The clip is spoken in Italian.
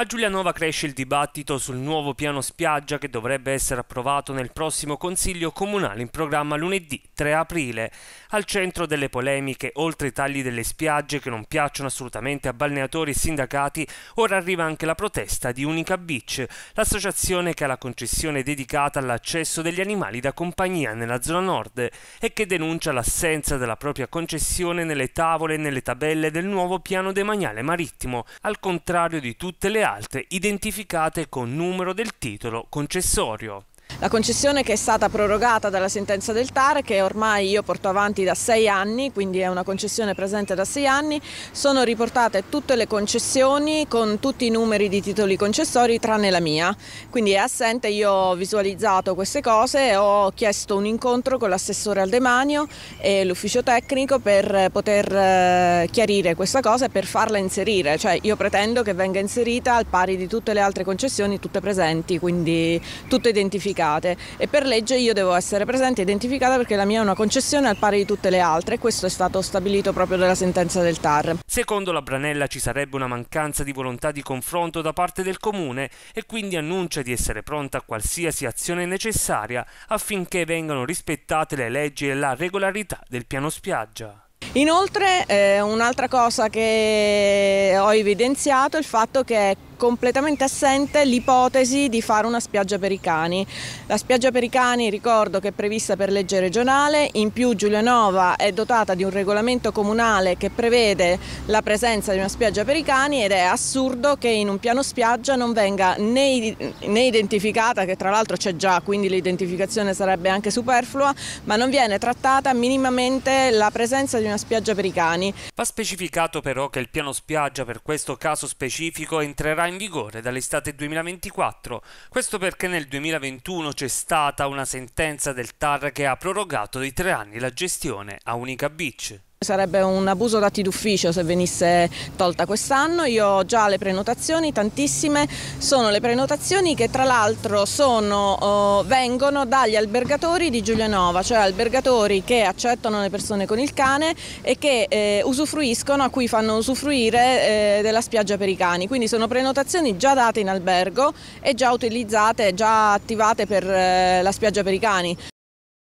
A Giulianova cresce il dibattito sul nuovo piano spiaggia che dovrebbe essere approvato nel prossimo Consiglio Comunale in programma lunedì 3 aprile. Al centro delle polemiche, oltre ai tagli delle spiagge che non piacciono assolutamente a balneatori e sindacati, ora arriva anche la protesta di Unica Beach, l'associazione che ha la concessione dedicata all'accesso degli animali da compagnia nella zona nord e che denuncia l'assenza della propria concessione nelle tavole e nelle tabelle del nuovo piano demaniale marittimo, al contrario di tutte le altre altre identificate con numero del titolo concessorio. La concessione che è stata prorogata dalla sentenza del TAR, che ormai io porto avanti da sei anni, quindi è una concessione presente da sei anni, sono riportate tutte le concessioni con tutti i numeri di titoli concessori tranne la mia. Quindi è assente, io ho visualizzato queste cose, e ho chiesto un incontro con l'assessore Aldemanio e l'ufficio tecnico per poter eh, chiarire questa cosa e per farla inserire, cioè io pretendo che venga inserita al pari di tutte le altre concessioni, tutte presenti, quindi tutte identificate certificate e per legge io devo essere presente e identificata perché la mia è una concessione al pari di tutte le altre e questo è stato stabilito proprio dalla sentenza del TAR. Secondo la Branella ci sarebbe una mancanza di volontà di confronto da parte del Comune e quindi annuncia di essere pronta a qualsiasi azione necessaria affinché vengano rispettate le leggi e la regolarità del piano spiaggia. Inoltre eh, un'altra cosa che ho evidenziato il fatto che è completamente assente l'ipotesi di fare una spiaggia per i cani. La spiaggia per i cani, ricordo che è prevista per legge regionale, in più Giulianova è dotata di un regolamento comunale che prevede la presenza di una spiaggia per i cani ed è assurdo che in un piano spiaggia non venga né, né identificata, che tra l'altro c'è già, quindi l'identificazione sarebbe anche superflua, ma non viene trattata minimamente la presenza di una spiaggia per i cani. Va specificato però che il piano spiaggia per questo caso specifico entrerà in vigore dall'estate 2024, questo perché nel 2021 c'è stata una sentenza del TAR che ha prorogato di tre anni la gestione a Unica Beach. Sarebbe un abuso dati d'ufficio se venisse tolta quest'anno, io ho già le prenotazioni, tantissime, sono le prenotazioni che tra l'altro oh, vengono dagli albergatori di Giulianova, cioè albergatori che accettano le persone con il cane e che eh, usufruiscono, a cui fanno usufruire eh, della spiaggia per i cani, quindi sono prenotazioni già date in albergo e già utilizzate, già attivate per eh, la spiaggia per i cani.